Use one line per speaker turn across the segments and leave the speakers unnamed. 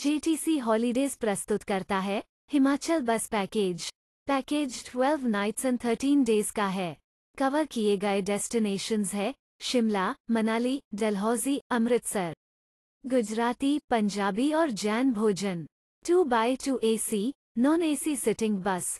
JTC holidays प्रस्तुत करता है Himachal bus package package 12 nights and 13 days का है कवर किए गए डेस्टिनेशंस है शिमला मनाली डलहौजी अमृतसर गुजराती पंजाबी और जैन भोजन two by two AC non AC sitting bus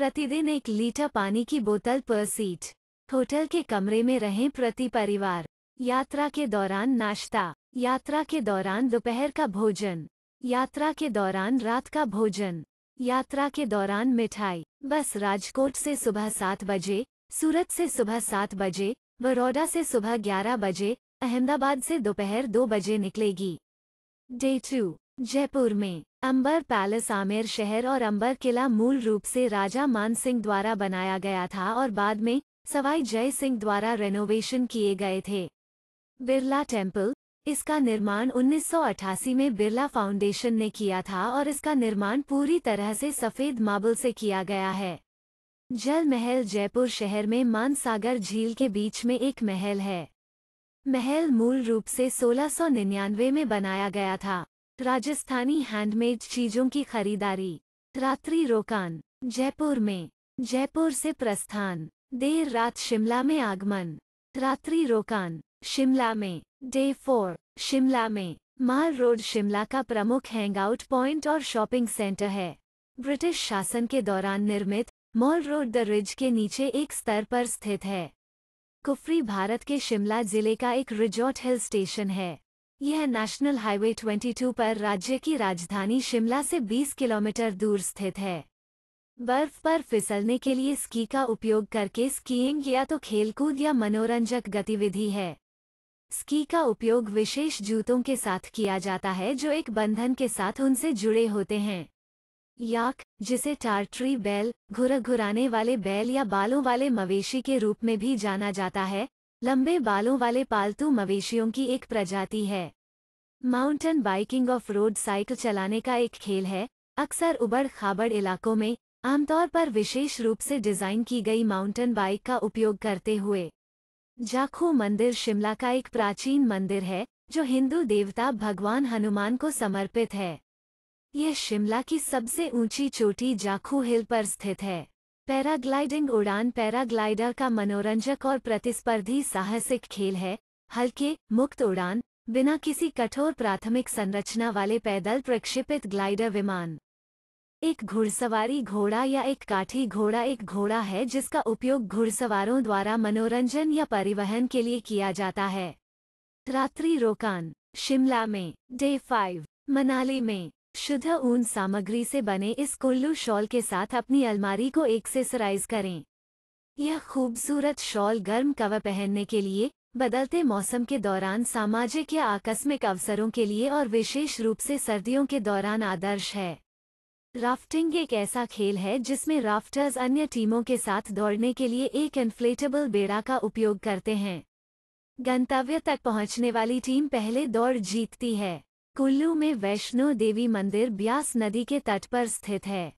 प्रतिदिन एक लीटर पानी की बोतल पर सीट होटल के कमरे में रहें प्रति परिवार यात्रा के दौरान नाश्ता यात्रा के दौरान दोपहर का भोजन यात्रा के दौरान रात का भोजन यात्रा के दौरान मिठाई बस राजकोट से सुबह सात बजे सूरत से सुबह सात बजे बड़ौदा से सुबह ग्यारह बजे अहमदाबाद से दोपहर दो बजे निकलेगी डे टू जयपुर में अंबर पैलेस आमेर शहर और अंबर किला मूल रूप से राजा मान सिंह द्वारा बनाया गया था और बाद में सवाई जय सिंह द्वारा रेनोवेशन किए गए थे बिरला टेम्पल इसका निर्माण 1988 में बिरला फाउंडेशन ने किया था और इसका निर्माण पूरी तरह से सफ़ेद मार्बल से किया गया है जल महल जयपुर शहर में मानसागर झील के बीच में एक महल है महल मूल रूप से 1699 में बनाया गया था राजस्थानी हैंडमेड चीज़ों की खरीदारी रात्रि रोकान जयपुर में जयपुर से प्रस्थान देर रात शिमला में आगमन रात्रि रोकान शिमला में डे फोर शिमला में माल रोड शिमला का प्रमुख हैंगआउट पॉइंट और शॉपिंग सेंटर है ब्रिटिश शासन के दौरान निर्मित मॉल रोड द रिज के नीचे एक स्तर पर स्थित है कुफरी भारत के शिमला जिले का एक रिजॉर्ट हिल स्टेशन है यह नेशनल हाईवे 22 पर राज्य की राजधानी शिमला से 20 किलोमीटर दूर स्थित है बर्फ पर फिसलने के लिए स्की का उपयोग करके स्कीइंग या तो खेलकूद या मनोरंजक गतिविधि है स्की का उपयोग विशेष जूतों के साथ किया जाता है जो एक बंधन के साथ उनसे जुड़े होते हैं याक जिसे टार्ट्री बैल घुर घुराने वाले बैल या बालों वाले मवेशी के रूप में भी जाना जाता है लंबे बालों वाले पालतू मवेशियों की एक प्रजाति है mountain biking off road cycle चलाने का एक खेल है अक्सर उबड़ खाबड़ इलाकों में आमतौर पर विशेष रूप से डिज़ाइन की गई माउंटेन बाइक का उपयोग करते हुए जाखू मंदिर शिमला का एक प्राचीन मंदिर है जो हिंदू देवता भगवान हनुमान को समर्पित है यह शिमला की सबसे ऊंची चोटी जाखू हिल पर स्थित है पैराग्लाइडिंग उड़ान पैराग्लाइडर का मनोरंजक और प्रतिस्पर्धी साहसिक खेल है हल्के मुक्त उड़ान बिना किसी कठोर प्राथमिक संरचना वाले पैदल प्रक्षेपित ग्लाइडर विमान एक घुड़सवारी घोड़ा या एक काठी घोड़ा एक घोड़ा है जिसका उपयोग घुड़सवारों द्वारा मनोरंजन या परिवहन के लिए किया जाता है रात्रि रोकान शिमला में डे फाइव मनाली में शुद्ध ऊन सामग्री से बने इस कुल्लू शॉल के साथ अपनी अलमारी को एक्सेसराइज करें यह खूबसूरत शॉल गर्म कवर पहनने के लिए बदलते मौसम के दौरान सामाजिक या आकस्मिक अवसरों के लिए और विशेष रूप से सर्दियों के दौरान आदर्श है राफ्टिंग एक ऐसा खेल है जिसमें राफ्टर्स अन्य टीमों के साथ दौड़ने के लिए एक इन्फ्लेटेबल बेड़ा का उपयोग करते हैं गंतव्य तक पहुंचने वाली टीम पहले दौड़ जीतती है कुल्लू में वैष्णो देवी मंदिर ब्यास नदी के तट पर स्थित है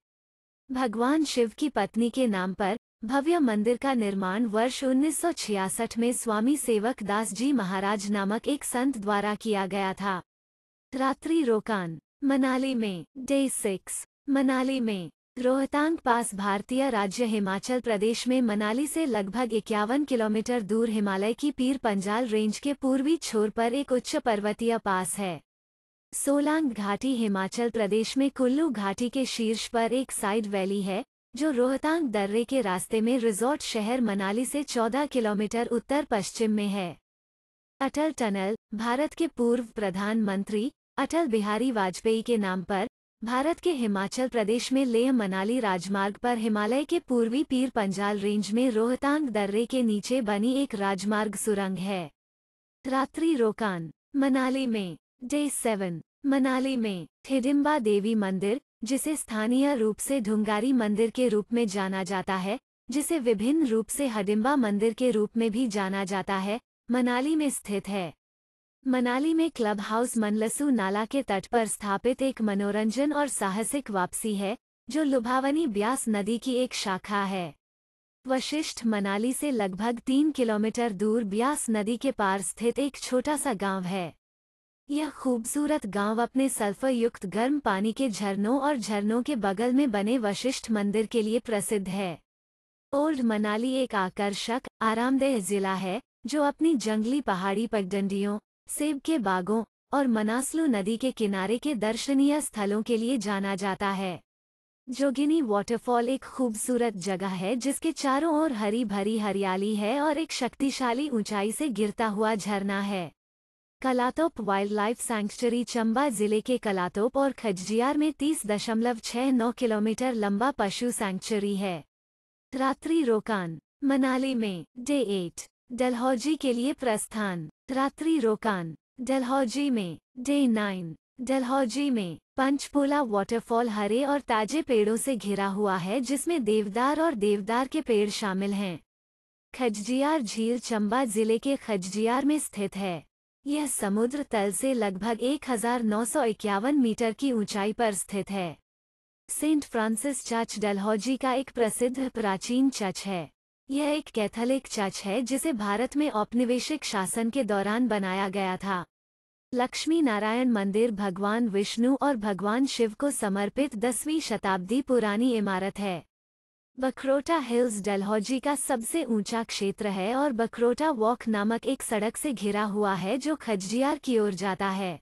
भगवान शिव की पत्नी के नाम पर भव्य मंदिर का निर्माण वर्ष 1966 में स्वामी सेवक दास जी महाराज नामक एक संत द्वारा किया गया था रात्रि रोकान मनाली में डे सिक्स मनाली में रोहतांग पास भारतीय राज्य हिमाचल प्रदेश में मनाली से लगभग इक्यावन किलोमीटर दूर हिमालय की पीर पंजाल रेंज के पूर्वी छोर पर एक उच्च पर्वतीय पास है सोलांग घाटी हिमाचल प्रदेश में कुल्लू घाटी के शीर्ष पर एक साइड वैली है जो रोहतांग दर्रे के रास्ते में रिजॉर्ट शहर मनाली से 14 किलोमीटर उत्तर पश्चिम में है अटल टनल भारत के पूर्व प्रधानमंत्री अटल बिहारी वाजपेयी के नाम पर भारत के हिमाचल प्रदेश में लेह मनाली राजमार्ग पर हिमालय के पूर्वी पीर पंजाल रेंज में रोहतांग दर्रे के नीचे बनी एक राजमार्ग सुरंग है रात्रि रोकान मनाली में डे सेवन मनाली में थिडिम्बा देवी मंदिर जिसे स्थानीय रूप से ढुंगारी मंदिर के रूप में जाना जाता है जिसे विभिन्न रूप से हडिम्बा मंदिर के रूप में भी जाना जाता है मनाली में स्थित है मनाली में क्लब हाउस मनलसू नाला के तट पर स्थापित एक मनोरंजन और साहसिक वापसी है जो लुभावनी ब्यास नदी की एक शाखा है वशिष्ठ मनाली से लगभग तीन किलोमीटर दूर ब्यास नदी के पार स्थित एक छोटा सा गांव है यह खूबसूरत गांव अपने सल्फर युक्त गर्म पानी के झरनों और झरनों के बगल में बने वशिष्ठ मंदिर के लिए प्रसिद्ध है ओल्ड मनाली एक आकर्षक आरामदेह जिला है जो अपनी जंगली पहाड़ी पगडंडियों सेब के बागों और मनासलू नदी के किनारे के दर्शनीय स्थलों के लिए जाना जाता है जोगिनी वाटरफॉल एक खूबसूरत जगह है जिसके चारों ओर हरी भरी हरियाली है और एक शक्तिशाली ऊंचाई से गिरता हुआ झरना है Kalatop wild life sanctuary Chamba जिले के कलातोप और खजजियार में तीस दशमलव छह नौ किलोमीटर लंबा पशु सैंक्चुरी है रात्रि रोकान मनाली में डे एट डलहौजी के लिए प्रस्थान रात्रि रोकान डलहौजी में डे नाइन डलहौजी में पंचपोला वाटरफॉल हरे और ताजे पेड़ों से घिरा हुआ है जिसमें देवदार और देवदार के पेड़ शामिल हैं खजजियार झील चंबा जिले के खजजियार में स्थित है यह समुद्र तल से लगभग एक मीटर की ऊंचाई पर स्थित है सेंट फ्रांसिस चर्च डलहौजी का एक प्रसिद्ध प्राचीन चर्च है यह एक कैथोलिक चर्च है जिसे भारत में औपनिवेशिक शासन के दौरान बनाया गया था लक्ष्मी नारायण मंदिर भगवान विष्णु और भगवान शिव को समर्पित दसवीं शताब्दी पुरानी इमारत है बखरोटा हिल्स डलहौजी का सबसे ऊंचा क्षेत्र है और बखरोटा वॉक नामक एक सड़क से घिरा हुआ है जो खजियार की ओर जाता है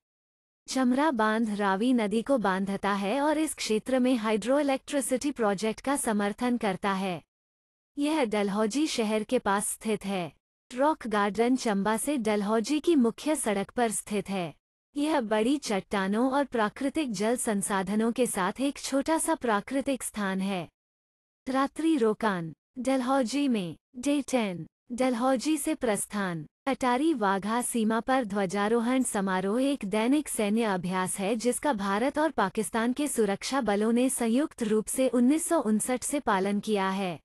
चमरा बांध रावी नदी को बांधता है और इस क्षेत्र में हाइड्रो इलेक्ट्रिसिटी प्रोजेक्ट का समर्थन करता है यह डलहौजी शहर के पास स्थित है रॉक गार्डन चंबा से डलहौजी की मुख्य सड़क पर स्थित है यह बड़ी चट्टानों और प्राकृतिक जल संसाधनों के साथ एक छोटा सा प्राकृतिक स्थान है रात्रि रोकान डलहौजी में डे टेन डलहौजी से प्रस्थान अटारी वाघा सीमा पर ध्वजारोहण समारोह एक दैनिक सैन्य अभ्यास है जिसका भारत और पाकिस्तान के सुरक्षा बलों ने संयुक्त रूप से उन्नीस से पालन किया है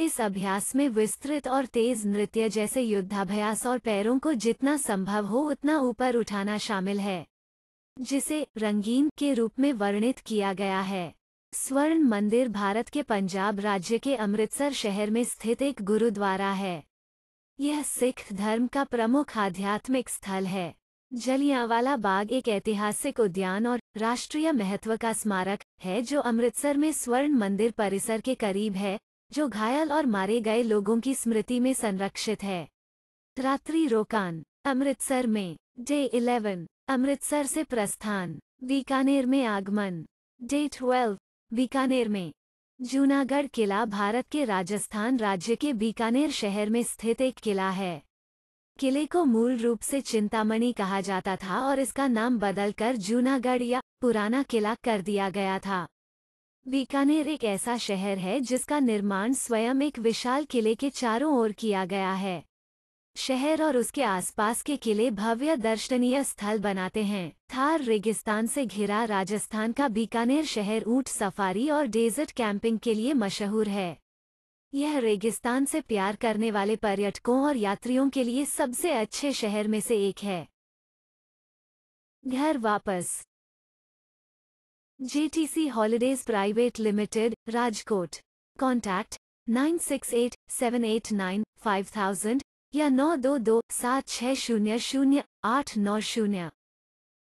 इस अभ्यास में विस्तृत और तेज नृत्य जैसे युद्धाभ्यास और पैरों को जितना संभव हो उतना ऊपर उठाना शामिल है जिसे रंगीन के रूप में वर्णित किया गया है स्वर्ण मंदिर भारत के पंजाब राज्य के अमृतसर शहर में स्थित एक गुरुद्वारा है यह सिख धर्म का प्रमुख आध्यात्मिक स्थल है जलियांवाला बाग एक ऐतिहासिक उद्यान और राष्ट्रीय महत्व का स्मारक है जो अमृतसर में स्वर्ण मंदिर परिसर के करीब है जो घायल और मारे गए लोगों की स्मृति में संरक्षित है रात्रि रोकान अमृतसर में डे इलेवन अमृतसर से प्रस्थान बीकानेर में आगमन डे ट्वेल्व बीकानेर में जूनागढ़ किला भारत के राजस्थान राज्य के बीकानेर शहर में स्थित एक किला है किले को मूल रूप से चिंतामणि कहा जाता था और इसका नाम बदलकर जूनागढ़ या पुराना किला कर दिया गया था बीकानेर एक ऐसा शहर है जिसका निर्माण स्वयं एक विशाल किले के चारों ओर किया गया है शहर और उसके आसपास के किले भव्य दर्शनीय स्थल बनाते हैं थार रेगिस्तान से घिरा राजस्थान का बीकानेर शहर ऊंट सफारी और डेजर्ट कैंपिंग के लिए मशहूर है यह रेगिस्तान से प्यार करने वाले पर्यटकों और यात्रियों के लिए सबसे अच्छे शहर में से एक है घर वापस JTC Holidays Private Limited, Rajkot. Contact 9687895000 या 9227600890